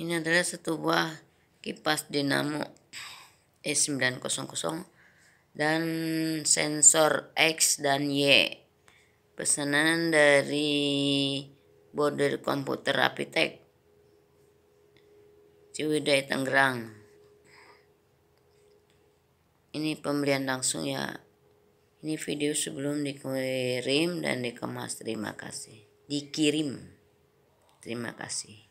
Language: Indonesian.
Ini adalah satu buah kipas dinamo E900 dan sensor X dan Y. Pesanan dari border komputer Apitek. Ciwidey Tangerang. Ini pembelian langsung ya. Ini video sebelum dikirim dan dikemas. Terima kasih. Dikirim. Terima kasih.